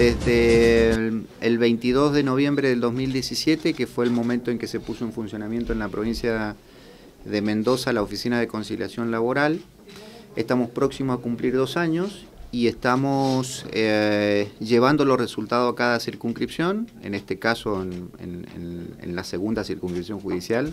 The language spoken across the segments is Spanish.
desde el, 22 de noviembre del 2017, que fue el momento en que se puso en funcionamiento en la provincia de Mendoza la Oficina de Conciliación Laboral. Estamos próximos a cumplir dos años y estamos eh, llevando los resultados a cada circunscripción, en este caso en, la segunda circunscripción judicial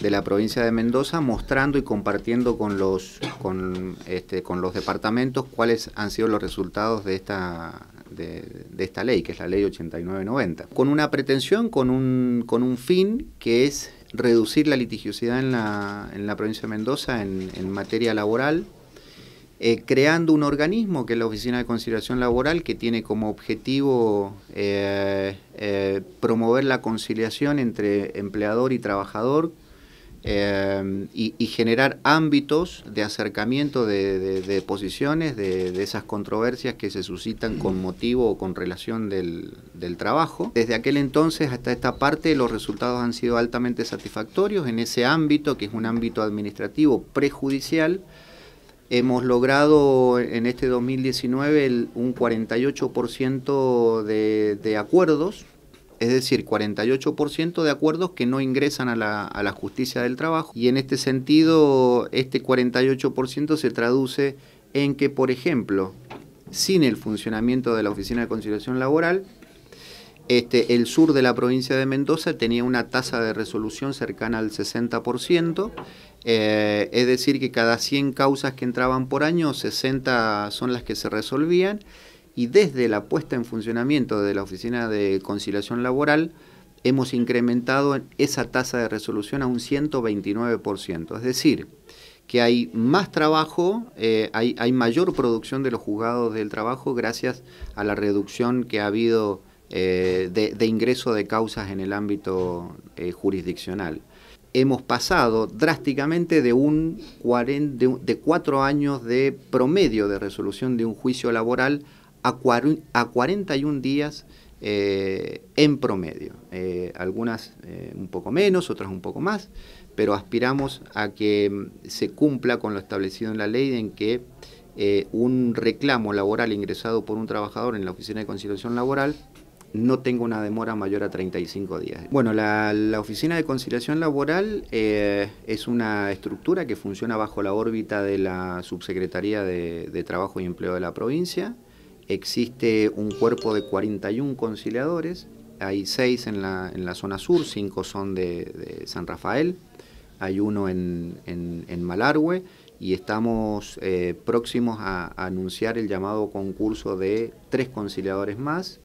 de la provincia de Mendoza, mostrando y compartiendo con los, con este, los departamentos cuáles han sido los resultados de esta de, esta ley, que es la ley 8990, con una pretensión, con un, con un fin que es reducir la litigiosidad en la, en la provincia de Mendoza en, en materia laboral, eh, creando un organismo que es la Oficina de Conciliación Laboral, que tiene como objetivo eh, eh, promover la conciliación entre empleador y trabajador Em, y, generar ámbitos de acercamiento de, posiciones, de, esas controversias que se suscitan con motivo o con relación del, trabajo. Desde aquel entonces hasta esta parte los resultados han sido altamente satisfactorios en ese ámbito, que es un ámbito administrativo prejudicial. Hemos logrado en este 2019 el, un 48% de acuerdos es decir, 48% de acuerdos que no ingresan a la, justicia del trabajo. Y en este sentido, este 48% se traduce en que, por ejemplo, sin el funcionamiento de la Oficina de Conciliación Laboral, este, el sur de la provincia de Mendoza tenía una tasa de resolución cercana al 60%, eh, es decir, que cada 100 causas que entraban por año, 60 son las que se resolvían, y desde la puesta en funcionamiento de la Oficina de Conciliación Laboral hemos incrementado esa tasa de resolución a un 129%. Es decir, que hay más trabajo, eh, hay, mayor producción de los juzgados del trabajo gracias a la reducción que ha habido eh, de, ingreso de causas en el ámbito eh, jurisdiccional. Hemos pasado drásticamente de, un de cuatro años de promedio de resolución de un juicio laboral a, 41 días eh, en promedio. Eh, algunas eh, un poco menos, otras un poco más, pero aspiramos a que mm, se cumpla con lo establecido en la ley en que un reclamo laboral ingresado por un trabajador en la Oficina de Conciliación Laboral no tenga una demora mayor a 35 días. Bueno, la, Oficina de Conciliación Laboral es una estructura que funciona bajo la órbita de la Subsecretaría de Trabajo y Empleo de la provincia existe un cuerpo de 41 conciliadores, hay 6 en la, zona sur, 5 son de, San Rafael, hay uno en, en, Malargüe y estamos eh, próximos a, anunciar el llamado concurso de 3 conciliadores más.